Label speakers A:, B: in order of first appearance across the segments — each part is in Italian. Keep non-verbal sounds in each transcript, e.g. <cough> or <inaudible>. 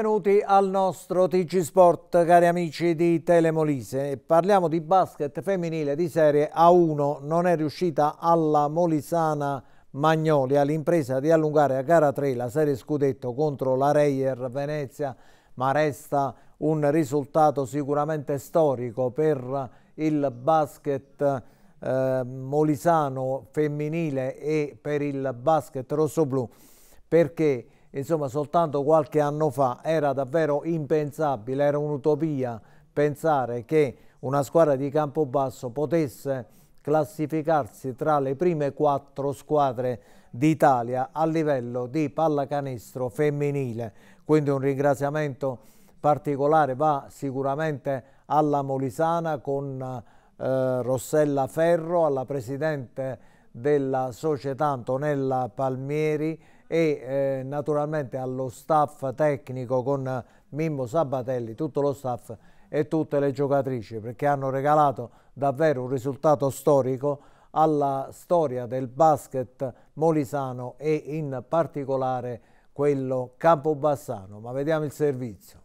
A: benvenuti al nostro TG Sport, cari amici di Telemolise. Parliamo di basket femminile di serie A1. Non è riuscita alla Molisana Magnolia l'impresa di allungare a gara 3 la serie scudetto contro la Reyer Venezia, ma resta un risultato sicuramente storico per il basket eh, molisano femminile e per il basket rossoblù perché insomma soltanto qualche anno fa era davvero impensabile, era un'utopia pensare che una squadra di Campobasso potesse classificarsi tra le prime quattro squadre d'Italia a livello di pallacanestro femminile. Quindi un ringraziamento particolare va sicuramente alla Molisana con eh, Rossella Ferro, alla Presidente della società Antonella Palmieri, e eh, naturalmente allo staff tecnico con Mimmo Sabatelli, tutto lo staff e tutte le giocatrici perché hanno regalato davvero un risultato storico alla storia del basket molisano e in particolare quello campobassano. Ma vediamo il servizio.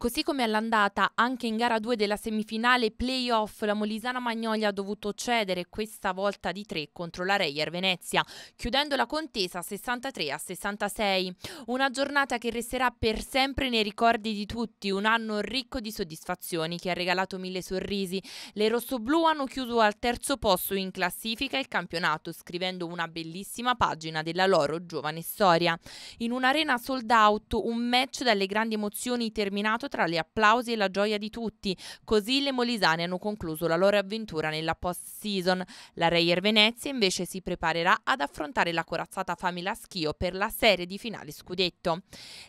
B: Così come all'andata, anche in gara 2 della semifinale playoff, la Molisana Magnolia ha dovuto cedere questa volta di 3 contro la Reyer Venezia, chiudendo la contesa 63 a 66. Una giornata che resterà per sempre nei ricordi di tutti, un anno ricco di soddisfazioni che ha regalato mille sorrisi. Le rossoblu hanno chiuso al terzo posto in classifica il campionato, scrivendo una bellissima pagina della loro giovane storia. In un'arena sold out, un match dalle grandi emozioni terminato tra gli applausi e la gioia di tutti. Così le molisane hanno concluso la loro avventura nella post-season. La Reyer Venezia invece si preparerà ad affrontare la corazzata Famila Schio per la serie di finale scudetto.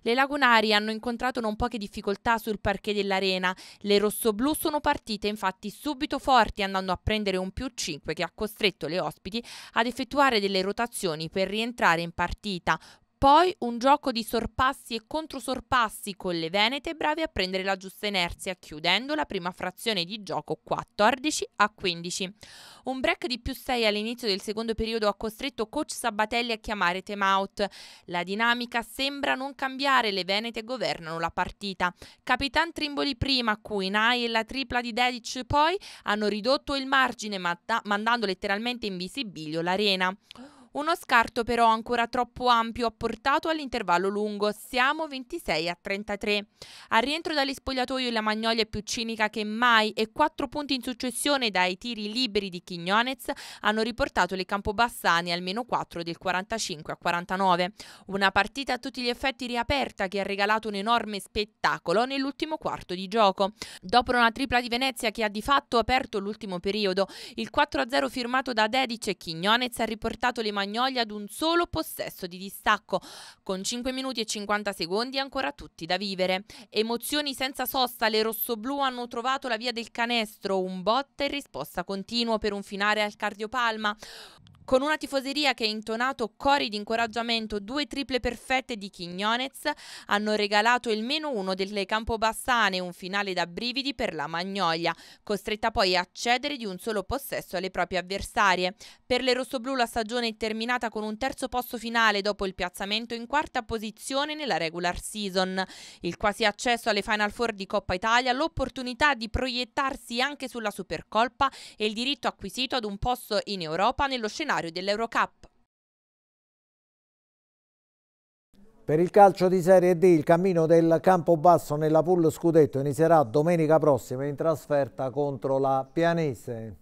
B: Le lagunari hanno incontrato non poche difficoltà sul parquet dell'arena. Le rossoblù sono partite infatti subito forti andando a prendere un più 5 che ha costretto le ospiti ad effettuare delle rotazioni per rientrare in partita. Poi un gioco di sorpassi e controsorpassi con le Venete bravi a prendere la giusta inerzia, chiudendo la prima frazione di gioco 14 a 15. Un break di più 6 all'inizio del secondo periodo ha costretto coach Sabatelli a chiamare time out. La dinamica sembra non cambiare, le Venete governano la partita. Capitan Trimboli prima, Cuinai e la tripla di Dedic poi hanno ridotto il margine mandando letteralmente in visibilio l'arena. Uno scarto però ancora troppo ampio ha portato all'intervallo lungo, siamo 26 a 33. Al rientro dagli spogliatoi la Magnolia è più cinica che mai e quattro punti in successione dai tiri liberi di Chignonez hanno riportato le Campobassani almeno meno 4 del 45 a 49. Una partita a tutti gli effetti riaperta che ha regalato un enorme spettacolo nell'ultimo quarto di gioco. Dopo una tripla di Venezia che ha di fatto aperto l'ultimo periodo, il 4-0 firmato da Dedic e Chignonez ha riportato le Magnolia Magnolia ad un solo possesso di distacco, con 5 minuti e 50 secondi ancora tutti da vivere. Emozioni senza sosta, le rossoblù hanno trovato la via del canestro, un botta e risposta continuo per un finale al cardiopalma con una tifoseria che ha intonato cori di incoraggiamento, due triple perfette di Chignonez, hanno regalato il meno uno delle Campobassane, un finale da brividi per la Magnolia, costretta poi a cedere di un solo possesso alle proprie avversarie. Per le rossoblù la stagione è terminata con un terzo posto finale dopo il piazzamento in quarta posizione nella regular season. Il quasi accesso alle Final Four di Coppa Italia, l'opportunità di proiettarsi anche sulla Supercolpa e il diritto acquisito ad un posto in Europa nello scenario campionario dell'Eurocup.
A: Per il calcio di Serie D il cammino del Campobasso nella pool scudetto inizierà domenica prossima in trasferta contro la Pianese.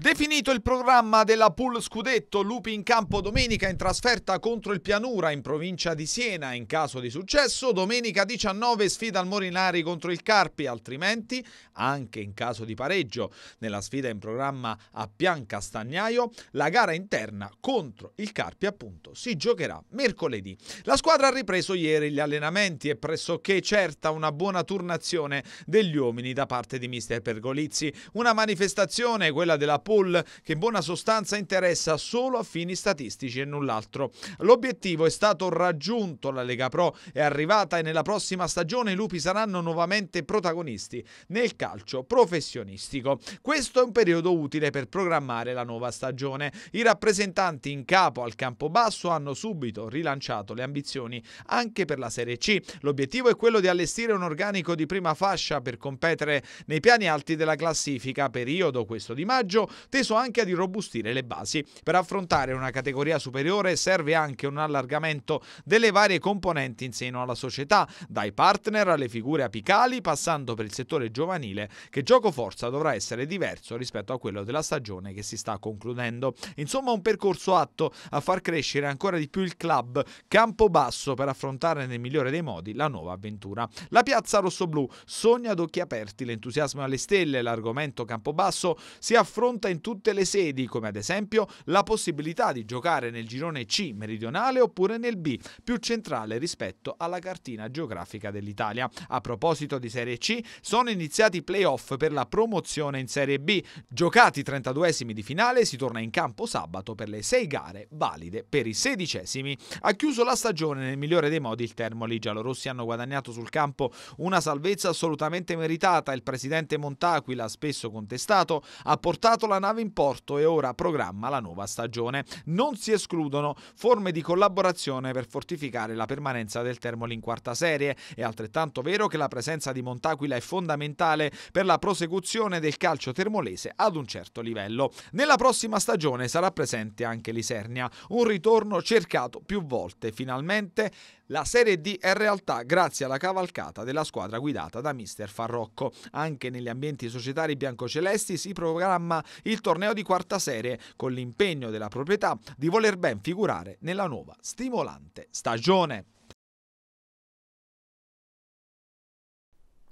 C: Definito il programma della pool scudetto, Lupi in campo domenica in trasferta contro il Pianura in provincia di Siena in caso di successo, domenica 19 sfida al Morinari contro il Carpi, altrimenti anche in caso di pareggio nella sfida in programma a Pian Castagnaio, la gara interna contro il Carpi appunto si giocherà mercoledì. La squadra ha ripreso ieri gli allenamenti e pressoché certa una buona turnazione degli uomini da parte di mister Pergolizzi, una manifestazione quella della pool che in buona sostanza interessa solo a fini statistici e null'altro. L'obiettivo è stato raggiunto, la Lega Pro è arrivata e nella prossima stagione i lupi saranno nuovamente protagonisti nel calcio professionistico. Questo è un periodo utile per programmare la nuova stagione. I rappresentanti in capo al campo basso hanno subito rilanciato le ambizioni anche per la Serie C. L'obiettivo è quello di allestire un organico di prima fascia per competere nei piani alti della classifica, periodo questo di maggio teso anche ad irrobustire le basi. Per affrontare una categoria superiore serve anche un allargamento delle varie componenti in seno alla società, dai partner alle figure apicali, passando per il settore giovanile, che gioco forza dovrà essere diverso rispetto a quello della stagione che si sta concludendo. Insomma, un percorso atto a far crescere ancora di più il club Campobasso per affrontare nel migliore dei modi la nuova avventura. La piazza rossoblù sogna ad occhi aperti l'entusiasmo alle stelle, l'argomento Campobasso si affronta valutata in tutte le sedi, come ad esempio la possibilità di giocare nel girone C meridionale oppure nel B, più centrale rispetto alla cartina geografica dell'Italia. A proposito di Serie C, sono iniziati i playoff per la promozione in Serie B. Giocati i 32esimi di finale, si torna in campo sabato per le 6 gare valide per i 16esimi. Ha chiuso la stagione nel migliore dei modi il Termoli. I giallorossi hanno guadagnato sul campo una salvezza assolutamente meritata. Il presidente Montaquila, spesso contestato, ha portato la la nave in porto e ora programma la nuova stagione. Non si escludono forme di collaborazione per fortificare la permanenza del Termoli in quarta serie. È altrettanto vero che la presenza di Montaquila è fondamentale per la prosecuzione del calcio termolese ad un certo livello. Nella prossima stagione sarà presente anche l'Isernia, un ritorno cercato più volte. Finalmente la Serie D è realtà grazie alla cavalcata della squadra guidata da mister Farrocco. Anche negli ambienti societari biancocelesti si programma il torneo di quarta serie con l'impegno della proprietà di voler ben figurare nella nuova stimolante stagione.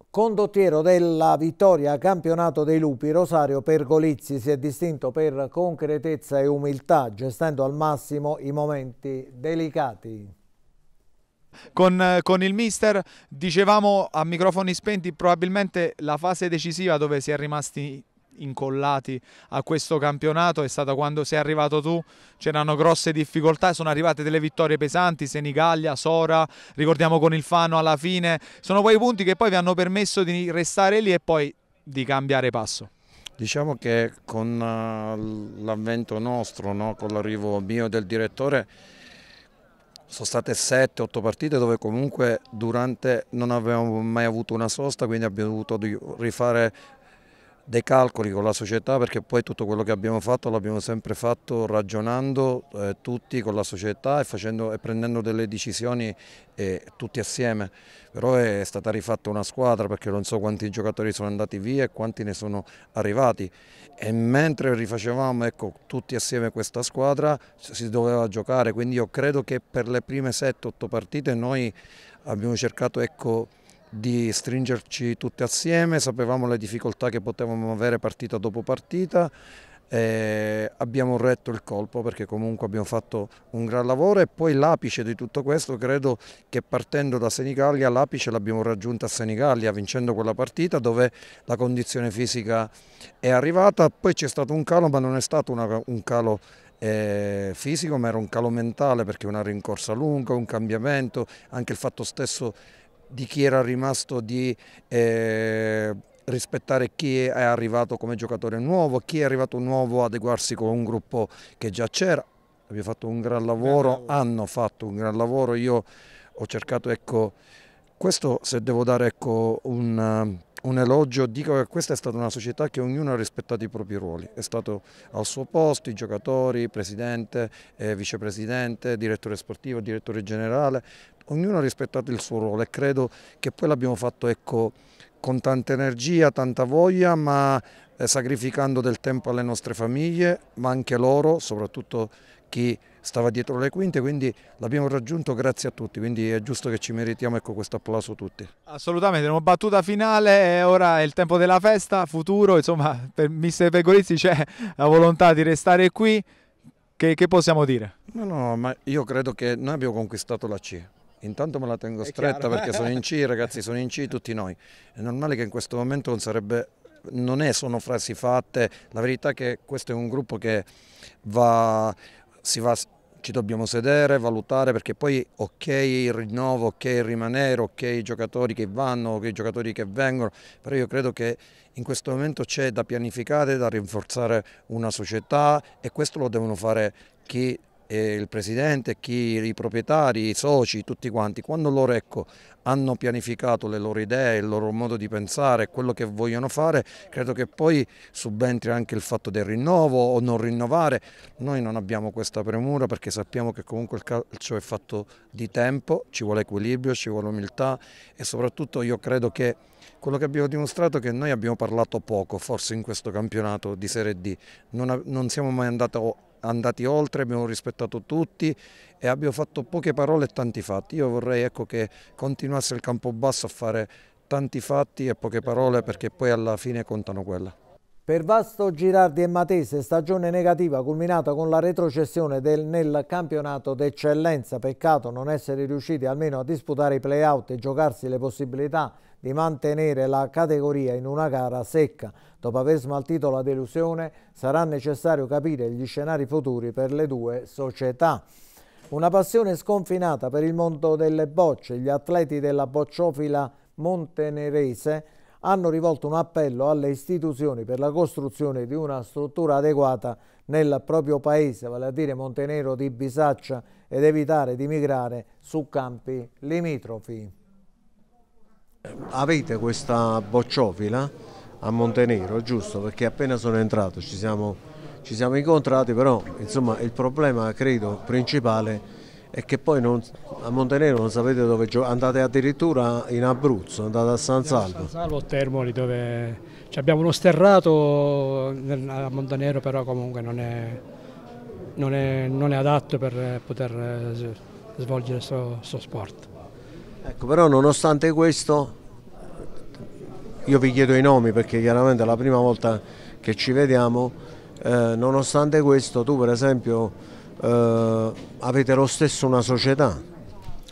A: Condottiero della vittoria campionato dei Lupi, Rosario Pergolizzi si è distinto per concretezza e umiltà, gestendo al massimo i momenti delicati
C: con, con, il mister. Dicevamo a microfoni spenti probabilmente la fase decisiva dove si è rimasti incollati a questo campionato è stata quando sei arrivato tu c'erano grosse difficoltà sono arrivate delle vittorie pesanti Senigallia, Sora, ricordiamo con il Fano alla fine sono quei punti che poi vi hanno permesso di restare lì e poi di cambiare passo
D: Diciamo che con eh, l'avvento nostro, no, con l'arrivo mio del direttore, sono state 7-8 partite dove comunque durante non avevamo mai avuto una sosta, quindi abbiamo dovuto rifare dei calcoli con la società perché poi tutto quello che abbiamo fatto l'abbiamo sempre fatto ragionando eh, tutti con la società e, facendo, e prendendo delle decisioni eh, tutti assieme, però è stata rifatta una squadra perché non so quanti giocatori sono andati via e quanti ne sono arrivati e mentre rifacevamo ecco, tutti assieme questa squadra si doveva giocare, quindi io credo che per le prime 7-8 partite noi abbiamo cercato ecco, di stringerci tutte assieme, sapevamo le difficoltà che potevamo avere partita dopo partita eh, abbiamo retto il colpo perché comunque abbiamo fatto un gran lavoro e poi l'apice di tutto questo credo che partendo da Senigallia l'apice l'abbiamo raggiunta a Senigallia vincendo quella partita dove la condizione fisica è arrivata poi c'è stato un calo ma non è stato una, un calo eh, fisico ma era un calo mentale perché una rincorsa lunga, un cambiamento anche il fatto stesso di chi era rimasto di eh, rispettare chi è arrivato come giocatore nuovo, chi è arrivato nuovo adeguarsi con un gruppo che già c'era. Abbiamo fatto un gran lavoro, un gran lavoro. hanno fatto un gran lavoro, io ho cercato, ecco, questo se devo dare ecco, un un elogio, dico che questa è stata una società che ognuno ha rispettato i propri ruoli, è stato al suo posto, i giocatori, presidente, eh, vicepresidente, direttore sportivo, direttore generale, ognuno ha rispettato il suo ruolo e credo che poi l'abbiamo fatto ecco, con tanta energia, tanta voglia, ma eh, sacrificando del tempo alle nostre famiglie, ma anche loro, soprattutto chi stava dietro le quinte, quindi l'abbiamo raggiunto grazie a tutti, quindi è giusto che ci meritiamo ecco, questo applauso tutti.
C: Assolutamente, una battuta finale, ora è il tempo della festa, futuro, insomma per mister Pegorizzi c'è la volontà di restare qui, che, che possiamo dire? No, no, ma
D: io credo che noi abbiamo conquistato la C, Intanto me la tengo stretta perché sono in C, ragazzi, sono in C tutti noi. È normale che in questo momento non sarebbe non è sono frasi fatte, la verità è che questo è un gruppo che va, si va ci dobbiamo sedere, valutare perché poi ok il rinnovo, ok il rimanere, ok i giocatori che vanno, ok i giocatori che vengono, però io credo che in questo momento c'è da pianificare, da rinforzare una società e questo lo devono fare chi il presidente, chi, i proprietari, i soci, tutti quanti, quando loro ecco, hanno pianificato le loro idee, il loro modo di pensare, quello che vogliono fare, credo che poi subentri anche il fatto del rinnovo o non rinnovare. Noi non abbiamo questa premura perché sappiamo che comunque il calcio è fatto di tempo, ci vuole equilibrio, ci vuole umiltà e soprattutto io credo che quello che abbiamo dimostrato è che noi abbiamo parlato poco, forse in questo campionato di Serie D, non, non siamo mai andati andati oltre, abbiamo rispettato tutti e abbiamo fatto poche parole e tanti fatti. Io vorrei ecco, che continuasse il campo basso a fare tanti fatti e poche parole perché poi alla fine contano quella. Per Vasto,
A: Girardi e Matese, stagione negativa culminata con la retrocessione del, nel campionato d'eccellenza. Peccato non essere riusciti almeno a disputare i playout e giocarsi le possibilità di mantenere la categoria in una gara secca. Dopo aver smaltito la delusione sarà necessario capire gli scenari futuri per le due società. Una passione sconfinata per il mondo delle bocce. Gli atleti della bocciofila montenerese hanno rivolto un appello alle istituzioni per la costruzione di una struttura adeguata nel proprio paese, vale a dire Montenero di Bisaccia, ed evitare di migrare su campi limitrofi. Avete questa bocciofila? a Montenero, giusto? Perché appena sono entrato ci siamo, ci siamo incontrati, però insomma, il problema credo principale è che poi non, a Montenero non sapete dove giocare, andate addirittura in Abruzzo, andate a San Salvo.
E: San Salvo o Termoli dove cioè abbiamo uno sterrato a Montenero però comunque non è, non è, non è adatto per poter eh, svolgere questo sport.
A: Ecco, però nonostante questo io vi chiedo i nomi perché chiaramente è la prima volta che ci vediamo, eh, nonostante questo tu per esempio eh, avete lo stesso una società.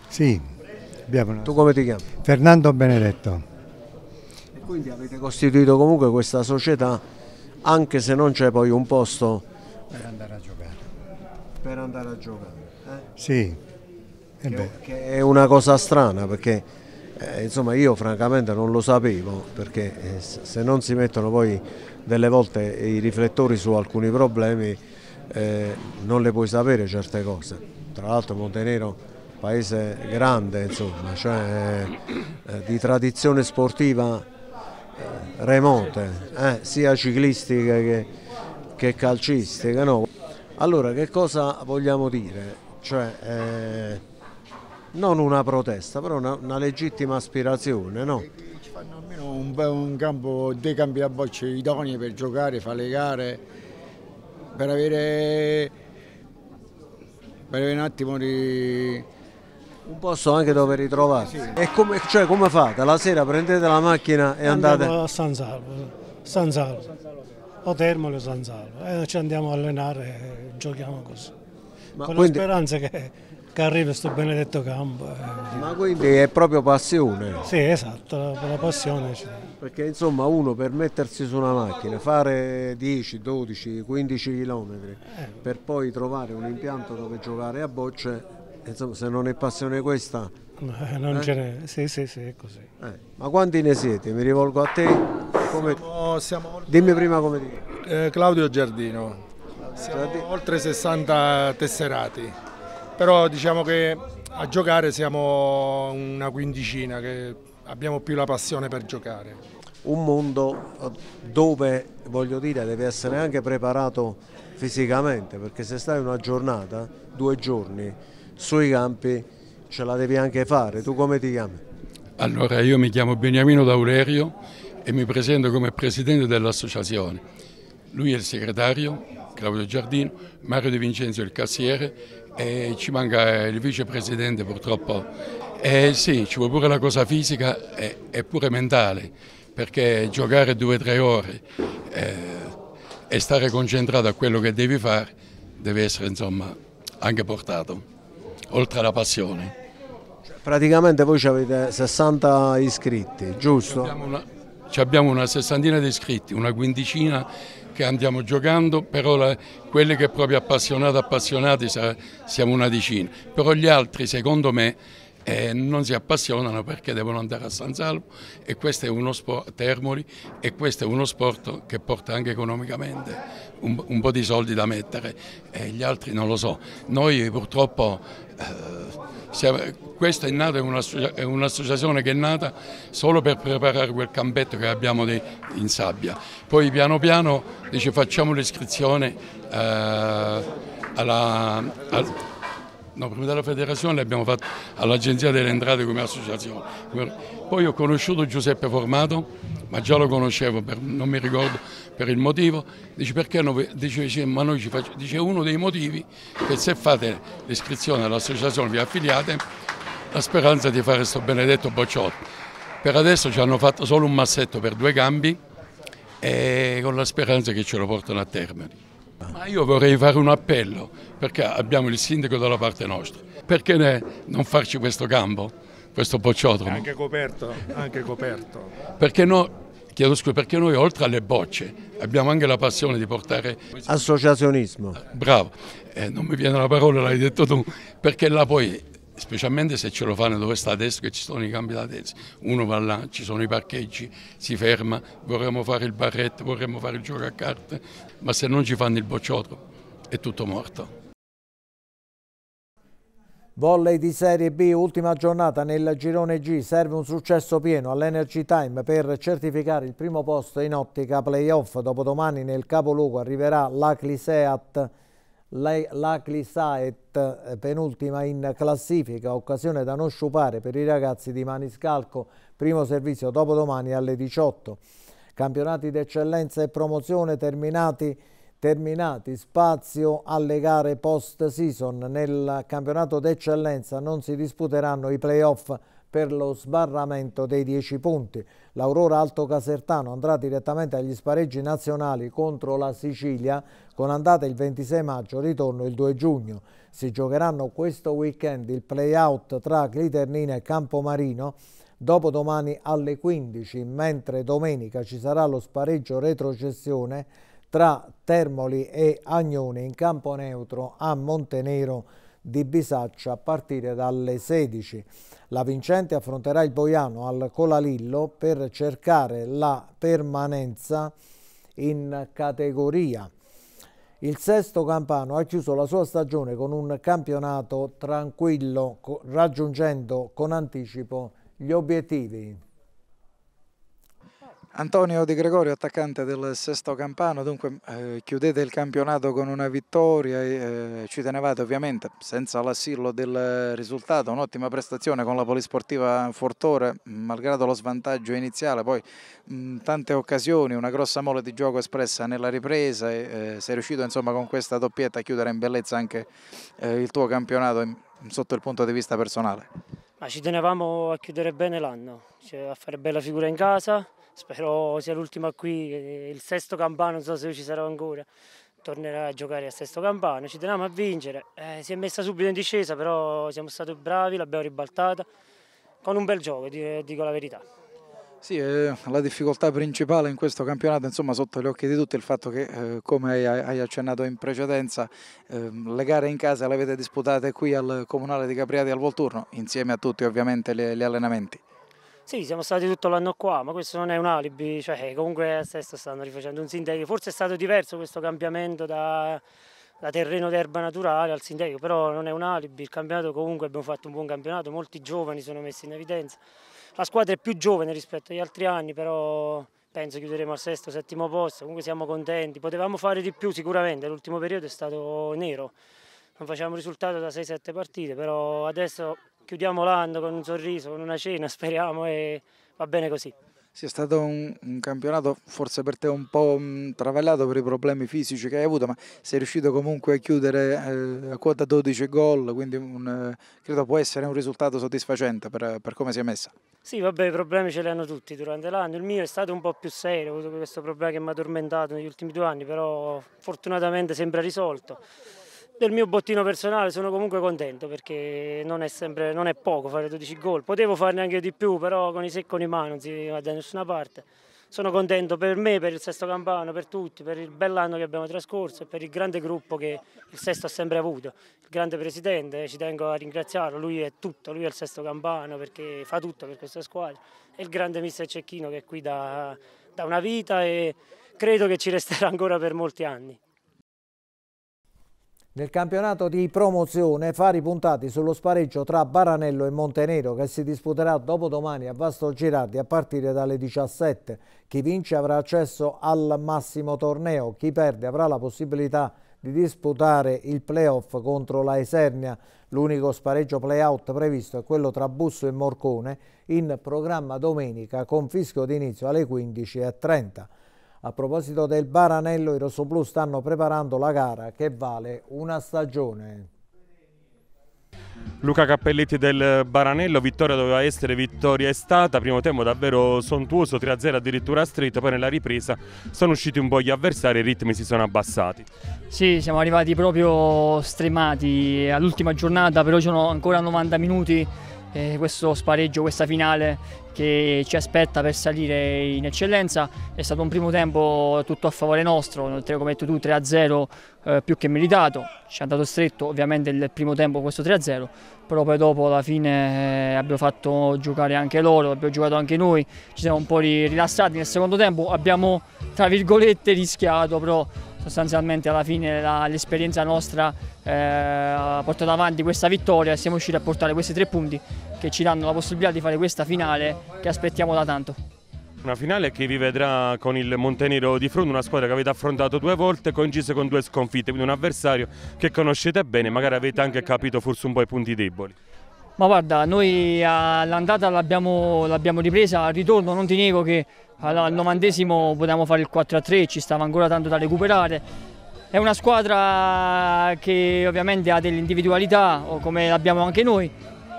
A: Sì, abbiamo una... Tu come ti chiami? Fernando Benedetto. E quindi avete costituito comunque questa società anche se non c'è poi un posto per andare a giocare. Per andare a giocare. Eh? Sì. Che, che è una cosa strana perché eh, insomma io francamente non lo sapevo perché eh, se non si mettono poi delle volte i riflettori su alcuni problemi eh, non le puoi sapere certe cose. Tra l'altro Montenero paese grande insomma, cioè, eh, eh, di tradizione sportiva eh, remote, sia ciclistica che, che calcistica. No? Allora che cosa vogliamo dire? Cioè, non una protesta, però una, una legittima aspirazione, no? Ci fanno almeno un, un campo, dei campi a bocce idonei per giocare, fare le gare, per avere, per avere un attimo di... Un posto anche dove ritrovarsi. Sì. E come, cioè, come fate? La sera prendete la macchina e andate... Andiamo a
E: San Salvo, San Salvo, o Termolo San Salvo, e eh, ci andiamo a allenare e giochiamo così. Ma con quindi... la speranza che che arrivi questo benedetto campo.
F: Eh. Ma quindi
A: è proprio passione? Sì, esatto,
D: la, la passione. Cioè.
A: Perché insomma uno per mettersi su una macchina, fare 10, 12, 15 chilometri eh. per poi trovare un impianto dove giocare a bocce, insomma se non è passione questa...
D: No, eh, non eh? ce n'è, sì sì sì è così. Eh.
A: Ma quanti ne siete? Mi rivolgo a te. Come... Siamo, siamo... Dimmi prima come ti...
G: Eh, Claudio Giardino, siamo Giardino. oltre 60 tesserati però diciamo che a giocare siamo una quindicina che abbiamo più la passione per giocare.
A: Un mondo eh, dove, voglio dire, devi essere anche preparato fisicamente, perché se stai una giornata, due giorni, sui campi ce la devi anche fare. Tu come ti chiami?
H: Allora, io mi chiamo Beniamino D'Aulerio e mi presento come presidente dell'associazione. Lui è il segretario, Claudio Giardino, Mario De Vincenzo il cassiere e eh, ci manca eh, il vicepresidente purtroppo. E eh, sì, ci vuole pure la cosa fisica e, e pure mentale, perché giocare due o tre ore eh, e stare concentrato a quello che devi fare deve essere insomma anche portato, oltre alla passione.
A: Praticamente voi avete 60 iscritti,
H: giusto? abbiamo una sessantina di iscritti, una quindicina che andiamo giocando, però la, quelle che proprio appassionati, appassionati siamo una decina, però gli altri secondo me eh, non si appassionano perché devono andare a San Salvo e questo è uno sport, Termoli e questo è uno sport che porta anche economicamente un, un po' di soldi da mettere e eh, gli altri non lo so. Noi purtroppo... Eh, questa è, un'associazione che è nata solo per preparare quel campetto che abbiamo in sabbia. Poi piano piano dice facciamo l'iscrizione eh, alla, no, prima della federazione l'abbiamo fatto all'Agenzia delle Entrate come associazione. Poi ho conosciuto Giuseppe Formato, ma già lo conoscevo, non mi ricordo per il motivo, dice perché hanno, dice, ma noi ci facciamo, dice uno dei motivi che se fate l'iscrizione all'associazione vi affiliate la speranza di fare questo benedetto bocciotto. Per adesso ci hanno fatto solo un massetto per due gambi e con la speranza che ce lo portano a termine. Ma io vorrei fare un appello, perché abbiamo il sindaco dalla parte nostra, perché non farci questo gambo? questo bocciotto. Anche
G: coperto, anche
H: coperto. Perché, no, scusa, perché noi oltre alle bocce abbiamo anche la passione di portare...
A: Associazionismo.
H: Bravo, eh, non mi viene la parola, l'hai detto tu, perché là poi, specialmente se ce lo fanno dove sta adesso che ci sono i campi da tennis, uno va là, ci sono i parcheggi, si ferma, vorremmo fare il barretto, vorremmo fare il gioco a carte, ma se non ci fanno il bocciotto è tutto morto.
A: Volley di Serie B, ultima giornata nel girone G, serve un successo pieno all'Energy Time per certificare il primo posto in ottica playoff. Dopodomani nel capoluogo arriverà l'Acliseat, l'Aclisaet eh, penultima in classifica, occasione da non sciupare per i ragazzi di Maniscalco, primo servizio dopodomani alle 18. Campionati d'eccellenza e promozione terminati terminati, spazio alle gare post-season. Nel campionato d'eccellenza non si disputeranno i playoff per lo sbarramento dei 10 punti. L'Aurora Alto Casertano andrà direttamente agli spareggi nazionali contro la Sicilia con andata il 26 maggio, ritorno il 2 giugno. Si giocheranno questo weekend il play-out tra Cliternina e Campomarino dopodomani alle 15, mentre domenica ci sarà lo spareggio retrocessione tra Termoli e Agnone in campo neutro a Montenero di Bisaccia a partire dalle 16. La vincente affronterà il Boiano al Colalillo per cercare la permanenza in categoria. Il sesto campano ha chiuso la sua stagione con un campionato tranquillo raggiungendo con anticipo gli obiettivi.
I: Antonio Di Gregorio, attaccante del Sesto Campano, dunque eh, chiudete il campionato con una vittoria, e, eh, ci tenevate ovviamente senza l'assillo del risultato, un'ottima prestazione con la Polisportiva Fortore, malgrado lo svantaggio iniziale, poi mh, mm, tante occasioni, una grossa mole di gioco espressa nella ripresa e eh, sei riuscito insomma con questa doppietta a chiudere in bellezza anche eh, il tuo campionato in, sotto il punto di vista personale.
E: Ma ci tenevamo a chiudere bene l'anno, cioè a fare bella figura in casa Spero sia l'ultima qui, eh, il sesto campano, non so se ci sarà ancora, tornerà a giocare a sesto campano, ci teniamo a vincere. Eh, si è messa subito in discesa, però siamo stati bravi, l'abbiamo ribaltata, con un bel gioco, eh, dico la verità.
I: Sì, eh, la difficoltà principale in questo campionato, insomma, sotto gli occhi di tutti è il fatto che, come hai, accennato in precedenza, ehm, le gare in casa le avete disputate qui al Comunale di Capriati al Volturno, insieme a tutti ovviamente gli allenamenti.
E: Sì, siamo stati tutto l'anno qua, ma questo non è un alibi, cioè comunque a Sesto stanno rifacendo un sintetico, forse è stato diverso questo cambiamento da, da terreno d'erba naturale al sintetico, però non è un alibi, il campionato comunque abbiamo fatto un buon campionato, molti giovani sono messi in evidenza, la squadra è più giovane rispetto agli altri anni, però penso chiuderemo al sesto, settimo posto, comunque siamo contenti, potevamo fare di più sicuramente, l'ultimo periodo è stato nero, non facciamo risultato da 6-7 partite, però adesso chiudiamo l'anno con un sorriso, con una cena, <laughs> speriamo e va bene così.
I: Sì, è stato un, un, campionato forse per te un po' mm, travellato per i problemi fisici che hai avuto, ma sei riuscito comunque a chiudere eh, a quota 12 gol, quindi un, eh, credo può essere un risultato soddisfacente per, per, come si è messa.
E: Sì, vabbè, i problemi ce li hanno tutti durante l'anno, il mio è stato un po' più serio, ho avuto questo problema che mi ha tormentato negli ultimi due anni, però fortunatamente sembra risolto. Del mio bottino personale sono comunque contento perché non è, sempre, non è poco fare 12 gol, potevo farne anche di più però con i secconi in mano non si va da nessuna parte. Sono contento per me, per il Sesto Campano, per tutti, per il bell'anno che abbiamo trascorso e per il grande gruppo che il Sesto ha sempre avuto. Il grande presidente, ci tengo a ringraziarlo, lui è tutto, lui è il Sesto Campano perché fa tutto per questa squadra e il grande mister Cecchino che è qui da, da una vita e credo che ci resterà ancora per molti anni.
A: Nel campionato di promozione fari puntati sullo spareggio tra Baranello e Montenero che si disputerà dopodomani a Vasto Girardi a partire dalle 17. Chi vince avrà accesso al massimo torneo, chi perde avrà la possibilità di disputare il playoff contro la Esernia. L'unico spareggio playout previsto è quello tra Busso e Morcone in programma domenica con fischio d'inizio alle 15.30. A proposito del Baranello, i rossoblù stanno preparando la gara che vale una stagione.
J: Luca Cappelletti del Baranello, vittoria doveva essere, vittoria è stata, primo tempo davvero sontuoso, 3-0 addirittura stretto, poi nella ripresa sono usciti un po' gli avversari e i ritmi si sono abbassati.
K: Sì, siamo arrivati proprio stremati all'ultima giornata, però ci sono ancora 90 minuti eh, questo spareggio, questa finale che ci aspetta per salire in eccellenza. È stato un primo tempo tutto a favore nostro, inoltre come hai detto tu 3-0 eh, più che meritato, ci è andato stretto ovviamente il primo tempo questo 3-0, però poi dopo alla fine eh, abbiamo fatto giocare anche loro, abbiamo giocato anche noi, ci siamo un po' rilassati nel secondo tempo, abbiamo tra virgolette rischiato però sostanzialmente alla fine l'esperienza nostra eh, ha portato avanti questa vittoria e siamo riusciti a portare questi tre punti che ci danno la possibilità di fare questa finale che aspettiamo da tanto.
J: Una finale che vi vedrà con il Montenero di fronte, una squadra che avete affrontato due volte, coincise con due sconfitte, quindi un avversario che conoscete bene, magari avete anche capito forse un po' i punti deboli.
K: Ma guarda, noi all'andata l'abbiamo, ripresa, al ritorno non ti nego che al novantesimo potevamo fare il 4-3, ci stava ancora tanto da recuperare. È una squadra che ovviamente ha delle individualità, come l'abbiamo anche noi.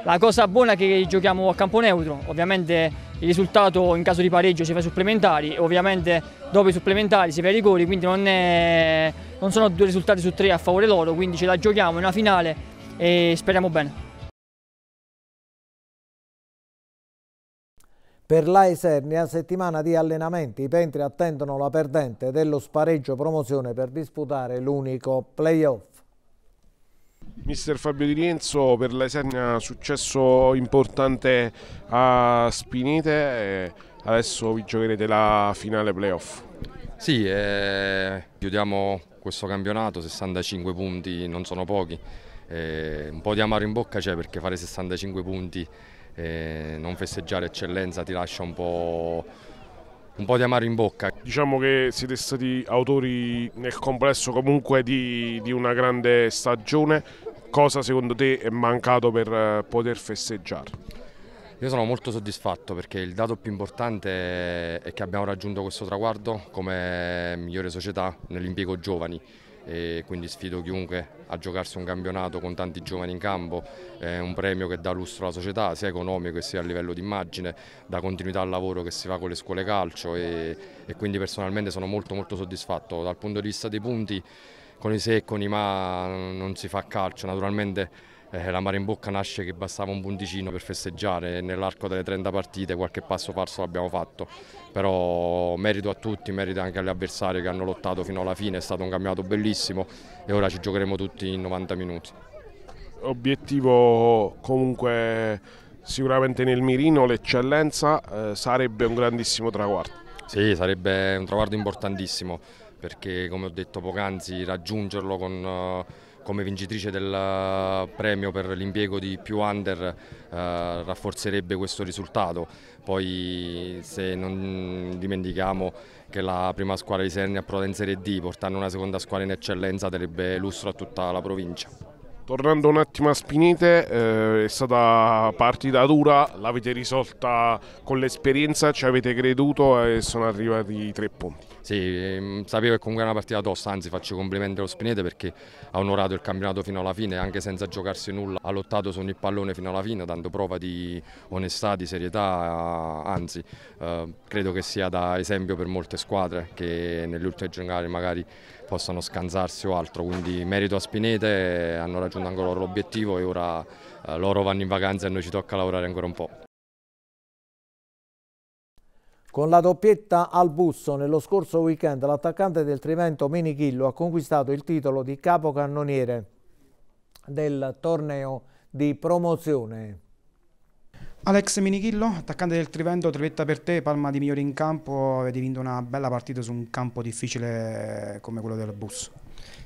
K: La cosa buona è che giochiamo a campo neutro, ovviamente il risultato in caso di pareggio si fa ai supplementari, ovviamente dopo i supplementari si fa i rigori, quindi non, è, non sono due risultati su tre a favore loro, quindi ce la giochiamo in una finale e speriamo bene.
A: Per la Esernia, settimana di allenamenti, i Pentri attendono la perdente dello spareggio promozione per disputare l'unico playoff.
J: Mister Fabio Di Rienzo per la Esernia successo importante a Spinite adesso vi giocherete la finale playoff. Sì, eh, chiudiamo
G: questo campionato, 65 punti non sono pochi, eh, un po' di amaro in bocca c'è perché fare 65 punti eh, non festeggiare eccellenza ti lascia un
J: po', un po', di amaro in bocca. Diciamo che siete stati autori nel complesso comunque di, di una grande stagione, cosa secondo te è mancato per eh, poter festeggiare? Io sono molto soddisfatto perché il dato più
G: importante è che abbiamo raggiunto questo traguardo come migliore società nell'impiego giovani e quindi sfido chiunque a giocarsi un campionato con tanti giovani in campo, è un premio che dà lustro alla società sia economico sia a livello di immagine, dà continuità al lavoro che si fa con le scuole calcio e, e quindi personalmente sono molto molto soddisfatto dal punto di vista dei punti con i se e con i ma non si fa calcio naturalmente eh, la mare in bocca nasce che bastava un punticino per festeggiare, nell'arco delle 30 partite qualche passo falso l'abbiamo fatto, però merito a tutti, merito anche agli avversari che hanno lottato fino alla fine, è stato un campionato bellissimo e ora ci giocheremo tutti in 90 minuti.
J: Obiettivo comunque sicuramente nel mirino, l'eccellenza eh, sarebbe un grandissimo traguardo.
G: Sì, sarebbe un traguardo importantissimo perché come ho detto poc'anzi raggiungerlo con... Eh, come vincitrice del eh, premio per l'impiego di più under eh, rafforzerebbe questo risultato. Poi se non dimentichiamo che la prima squadra di Serni approda in Serie D, portando una seconda squadra in eccellenza darebbe lustro a tutta la provincia.
J: Tornando un attimo a Spinite, eh, è stata partita dura, l'avete risolta con l'esperienza, ci avete creduto e sono arrivati tre punti. Sì, ehm, sapevo che comunque era una partita tosta, anzi
G: faccio complimenti allo Spinete perché ha onorato il campionato fino alla fine, anche senza giocarsi nulla, ha lottato su ogni pallone fino alla fine, dando prova di onestà, di serietà, anzi eh, credo che sia da esempio per molte squadre che nelle ultime giornate magari possano scansarsi o altro, quindi merito a Spinete, hanno raggiunto ancora l'obiettivo e ora eh, loro vanno in vacanza e noi ci tocca lavorare ancora un po'.
A: Con la doppietta al busso nello scorso weekend l'attaccante del Trivento Minichillo ha conquistato il titolo di capocannoniere del torneo di promozione. Alex Minichillo, attaccante del Trivento, trivetta per te,
F: palma di migliore in campo, avete vinto una bella partita su un campo difficile come quello del bus.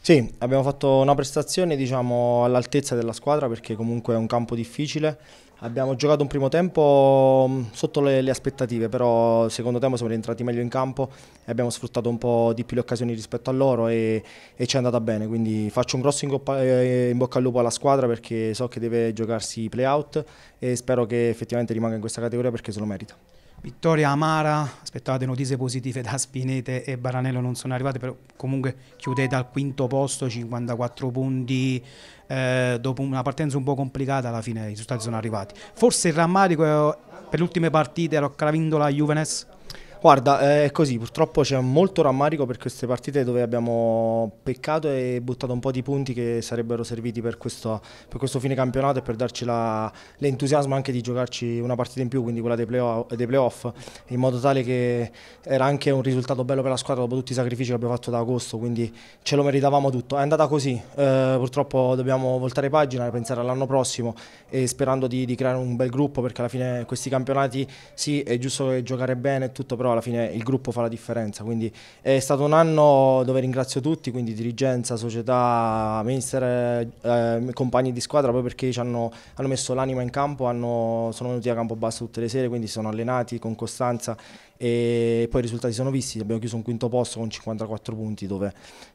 F: Sì, abbiamo fatto una prestazione diciamo, all'altezza della squadra perché comunque è un campo difficile Abbiamo giocato un primo tempo mm, sotto le, le aspettative, però secondo tempo siamo rientrati meglio in campo e abbiamo sfruttato un po' di più le occasioni rispetto a loro e, e ci è andata bene. Quindi faccio un grosso eh, in, bocca al lupo alla squadra perché so che deve giocarsi i play out e spero che effettivamente rimanga in questa categoria perché se lo merita. Vittoria
I: amara, aspettate notizie positive da Spinete e Baranello non sono arrivate, però comunque chiudete al quinto posto, 54 punti, eh, dopo una partenza un po' complicata
F: alla fine i risultati sono arrivati. Forse il rammarico per le ultime partite, era vinto la Juvenes, Guarda, eh, è così, purtroppo c'è molto rammarico per queste partite dove abbiamo peccato e buttato un po' di punti che sarebbero serviti per questo, per questo fine campionato e per darci l'entusiasmo anche di giocarci una partita in più, quindi quella dei playoff, dei playoff, in modo tale che era anche un risultato bello per la squadra dopo tutti i sacrifici che abbiamo fatto da agosto, quindi ce lo meritavamo tutto. È andata così, eh, purtroppo dobbiamo voltare pagina, pensare all'anno prossimo e sperando di, di creare un bel gruppo perché alla fine questi campionati sì è giusto giocare bene e tutto, però però alla fine il gruppo fa la differenza, quindi è stato un anno dove ringrazio tutti, quindi dirigenza, società, mister, eh, compagni di squadra, proprio perché ci hanno, hanno messo l'anima in campo, hanno, sono venuti a campo basso tutte le sere, quindi sono allenati con costanza e poi i risultati sono visti, abbiamo chiuso un quinto posto con 54 punti dove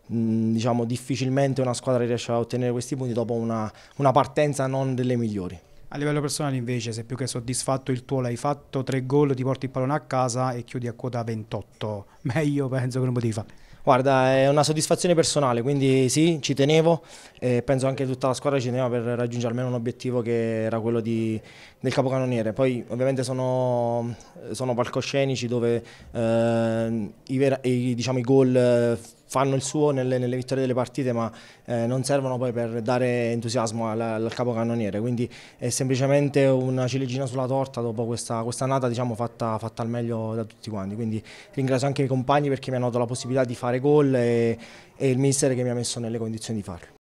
F: mh, diciamo difficilmente una squadra riesce a ottenere questi punti dopo una, una partenza non delle migliori. A livello personale invece se più che soddisfatto, il tuo l'hai fatto, tre gol, ti porti il pallone a
I: casa e
F: chiudi a quota 28.
I: <laughs> Meglio penso che non
F: potevi fare. Guarda, è una soddisfazione personale, quindi sì, ci tenevo e penso anche tutta la squadra ci teneva per raggiungere almeno un obiettivo che era quello di, del capocannoniere. Poi ovviamente sono, sono palcoscenici dove eh, i, vera, i, diciamo, i gol eh, fanno il suo nelle, nelle vittorie delle partite ma eh, non servono poi per dare entusiasmo al, al capocannoniere, quindi è semplicemente una ciliegina sulla torta dopo questa, questa nata diciamo, fatta, fatta, al meglio da tutti quanti, quindi ringrazio anche i compagni perché mi hanno dato la possibilità di fare gol e, e il mister che mi ha messo nelle condizioni di farlo.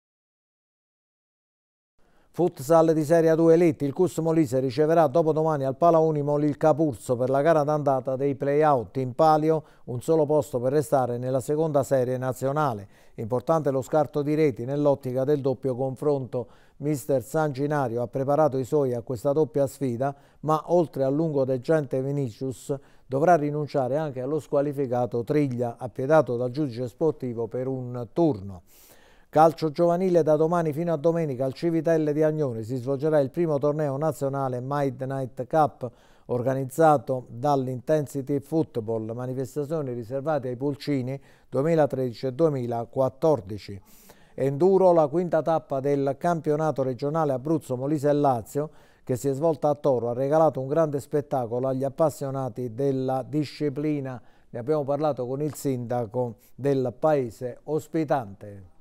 F: Futsal di
A: Serie 2 Elite, il Cus Molise riceverà dopodomani al Pala Unimol il Capurso per la gara d'andata dei play-out in palio, un solo posto per restare nella seconda serie nazionale. Importante lo scarto di reti nell'ottica del doppio confronto. Mister Sanginario ha preparato i suoi a questa doppia sfida, ma oltre al lungo degente Vinicius dovrà rinunciare anche allo squalificato Triglia, appiedato dal giudice sportivo per un turno. Calcio giovanile da domani fino a domenica al Civitelle di Agnone si svolgerà il primo torneo nazionale Mid Night Cup organizzato dall'Intensity Football, manifestazioni riservate ai pulcini 2013 2014. Enduro, la quinta tappa del campionato regionale Abruzzo, Molise e Lazio, che si è svolta a Toro, ha regalato un grande spettacolo agli appassionati della disciplina. Ne abbiamo parlato con il sindaco del paese ospitante.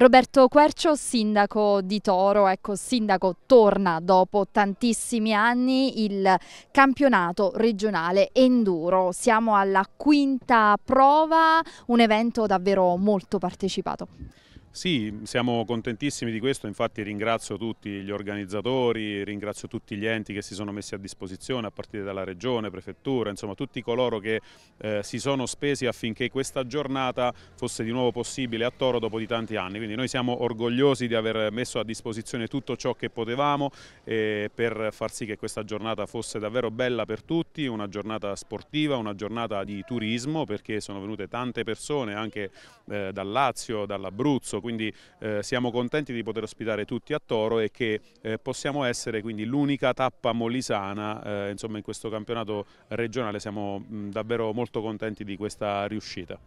B: Roberto Quercio, sindaco di Toro, ecco, sindaco torna dopo tantissimi anni il campionato regionale enduro. Siamo alla quinta prova, un evento davvero molto partecipato.
J: Sì, siamo contentissimi di questo, infatti ringrazio tutti gli organizzatori, ringrazio tutti gli enti che si sono messi a disposizione a partire dalla Regione, Prefettura, insomma tutti coloro che eh, si sono spesi affinché questa giornata fosse di nuovo possibile a Toro dopo di tanti anni, quindi noi siamo orgogliosi di aver messo a disposizione tutto ciò che potevamo eh, per far sì che questa giornata fosse davvero bella per tutti, una giornata sportiva, una giornata di turismo perché sono venute tante persone anche eh, dal Lazio, dall'Abruzzo, quindi eh, siamo contenti di poter ospitare tutti a Toro e che eh, possiamo essere quindi l'unica tappa molisana eh, insomma, in questo campionato regionale, siamo mh, davvero molto contenti di questa riuscita.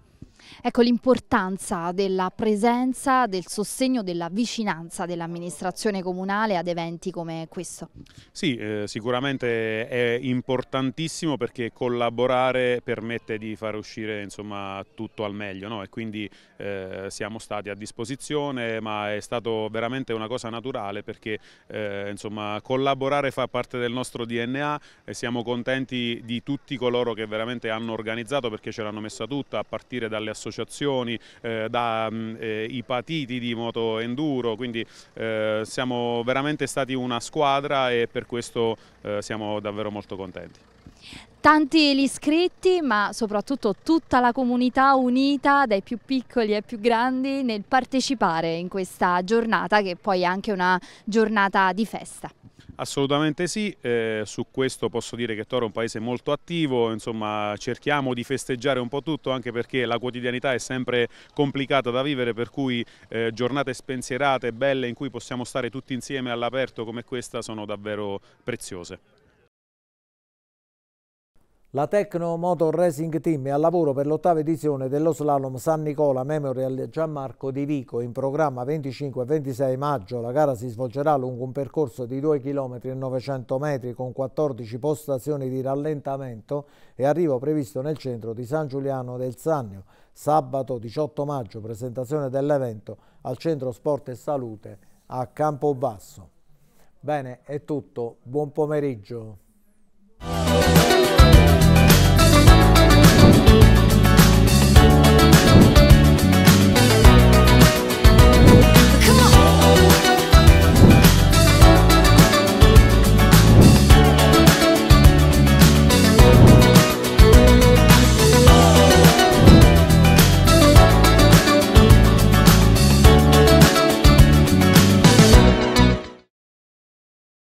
B: Ecco l'importanza della presenza, del sostegno, della vicinanza dell'amministrazione comunale ad eventi come questo.
J: Sì, eh, sicuramente è importantissimo perché collaborare permette di far uscire insomma, tutto al meglio no? e quindi eh, siamo stati a disposizione ma è stato veramente una cosa naturale perché eh, insomma, collaborare fa parte del nostro DNA e siamo contenti di tutti coloro che veramente hanno organizzato perché ce l'hanno messa tutta a partire da dalle associazioni, eh, dai mm, eh, patiti di moto enduro, quindi eh, siamo veramente stati una squadra e per questo siamo davvero molto contenti.
B: Tanti gli iscritti, ma soprattutto tutta la comunità unita, dai più piccoli ai più grandi, nel partecipare in questa giornata che poi è anche una giornata di festa.
J: Assolutamente sì, eh, su questo posso dire che Toro è un paese molto attivo, insomma cerchiamo di festeggiare un po' tutto anche perché la quotidianità è sempre complicata da vivere per cui eh, giornate spensierate, belle in cui possiamo stare tutti insieme all'aperto come questa sono davvero preziose.
A: La Tecno Motor Racing Team è al lavoro per l'ottava edizione dello slalom San Nicola Memorial Gianmarco di Vico. In programma 25 26 maggio la gara si svolgerà lungo un percorso di 2 km e 900 metri con 14 postazioni di rallentamento e arrivo previsto nel centro di San Giuliano del Sannio. Sabato 18 maggio presentazione dell'evento al Centro Sport e Salute a Campobasso. Bene, è tutto. Buon pomeriggio.